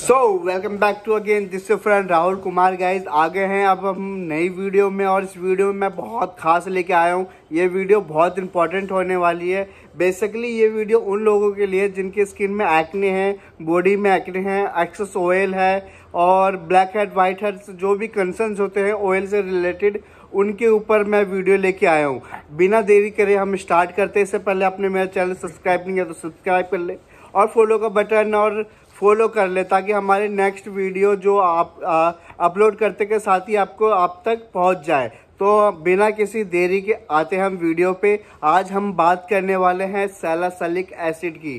so welcome back to again this friend Rahul Kumar guys आ गए हैं अब हम नई वीडियो में और इस वीडियो में मैं बहुत खास लेके आया हूँ ये वीडियो बहुत इंपॉर्टेंट होने वाली है बेसिकली ये वीडियो उन लोगों के लिए जिनके स्किन में एक्ने हैं बॉडी में एक्ने हैं एक्सेस ऑयल है और ब्लैक हेड वाइट हेड जो भी कंसर्न्स होते हैं ऑयल से रिलेटेड उनके ऊपर मैं वीडियो लेके आया हूँ बिना देरी करे हम स्टार्ट करते इससे पहले आपने मेरा चैनल सब्सक्राइब नहीं किया तो सब्सक्राइब कर ले और फॉलो का बटन और फॉलो कर ले ताकि हमारे नेक्स्ट वीडियो जो आप अपलोड करते के साथ ही आपको आप तक पहुंच जाए तो बिना किसी देरी के आते हम वीडियो पे आज हम बात करने वाले हैं सैलासलिक एसिड की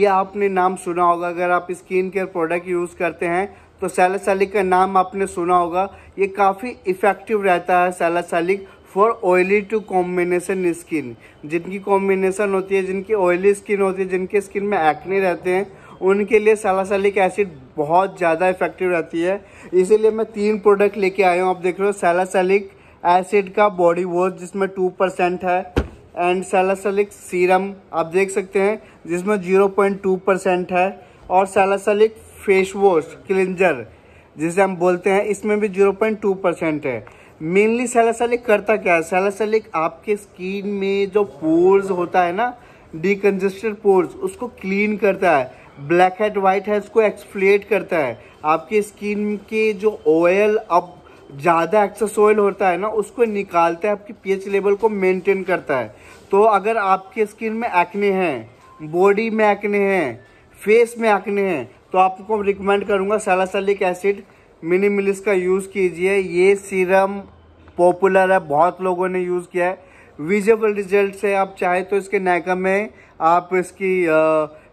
ये आपने नाम सुना होगा अगर आप स्किन केयर प्रोडक्ट यूज़ करते हैं तो सैलासलिक का नाम आपने सुना होगा ये काफ़ी इफ़ेक्टिव रहता है salicylic for oily to combination skin जिनकी कॉम्बिनेशन होती है जिनकी ऑयली स्किन होती है जिनके स्किन में एक्ने रहते हैं उनके लिए सैलासैलिक एसिड बहुत ज़्यादा इफेक्टिव रहती है इसीलिए मैं तीन प्रोडक्ट लेके आया हूँ आप देख रहे हो सैलासैलिक एसिड का बॉडी वॉश जिसमें टू परसेंट है एंड सैलासैलिक सीरम आप देख सकते हैं जिसमें जीरो पॉइंट टू परसेंट है और सैलासैलिक फेस वॉश क्लिंजर जिसे हम बोलते हैं इसमें भी जीरो पॉइंट टू परसेंट है मेनली सैलासैलिक करता क्या है सैलासैलिक आपके स्किन में जो पोर्स होता है ना डीकंजस्टेड पोर्स उसको क्लीन करता है ब्लैक हेड वाइट है इसको एक्सफ्लेट करता है आपकी स्किन के जो ऑयल अब ज़्यादा एक्सेस ऑयल होता है ना उसको निकालता है आपकी पीएच लेवल को मेंटेन करता है तो अगर आपके स्किन में एक्ने हैं बॉडी में एक्ने हैं फेस में एक्ने हैं तो आपको रिकमेंड करूँगा सैलासलिक एसिड मिनिमिलिस का यूज़ कीजिए ये सीरम पॉपुलर है बहुत लोगों ने यूज़ किया है विजिबल रिजल्ट से आप चाहे तो इसके नैकम में आप इसकी आ,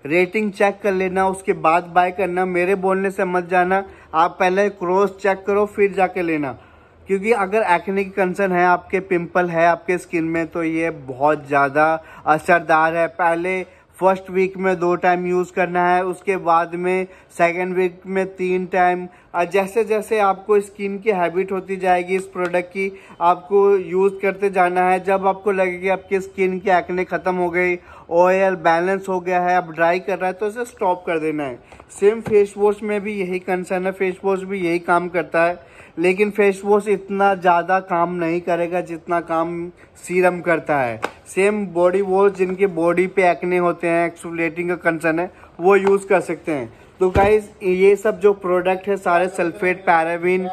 रेटिंग चेक कर लेना उसके बाद बाय करना मेरे बोलने से मत जाना आप पहले क्रॉस चेक करो फिर जाके लेना क्योंकि अगर एक्ने की कंसर्न है आपके पिंपल है आपके स्किन में तो ये बहुत ज़्यादा असरदार है पहले फर्स्ट वीक में दो टाइम यूज़ करना है उसके बाद में सेकेंड वीक में तीन टाइम और जैसे जैसे आपको स्किन की हैबिट होती जाएगी इस प्रोडक्ट की आपको यूज़ करते जाना है जब आपको लगेगा कि आपकी स्किन की एक्ने ख़त्म हो गई ऑयल बैलेंस हो गया है अब ड्राई कर रहा है तो इसे स्टॉप कर देना है सेम फेस वॉश में भी यही कंसर्न है फेस वॉश भी यही काम करता है लेकिन फेस वॉश इतना ज़्यादा काम नहीं करेगा जितना काम सीरम करता है सेम बॉडी वॉश जिनके बॉडी पे एक्ने होते हैं एक्सुलेटिंग का कंसर्न है वो यूज़ कर सकते हैं तो गाइज ये सब जो प्रोडक्ट है सारे सल्फेट पैराबीन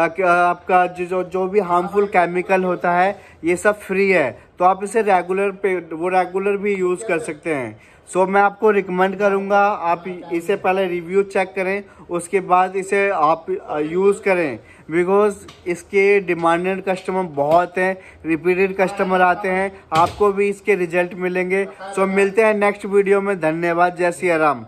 आपका जो जो भी हार्मफुल केमिकल होता है ये सब फ्री है तो आप इसे रेगुलर पे वो रेगुलर भी यूज़ कर सकते हैं सो so, मैं आपको रिकमेंड करूँगा आप इसे पहले रिव्यू चेक करें उसके बाद इसे आप यूज़ करें बिकॉज इसके डिमांडेड कस्टमर बहुत हैं रिपीटेड कस्टमर आते हैं आपको भी इसके रिजल्ट मिलेंगे सो so, मिलते हैं नेक्स्ट वीडियो में धन्यवाद जय श्री राम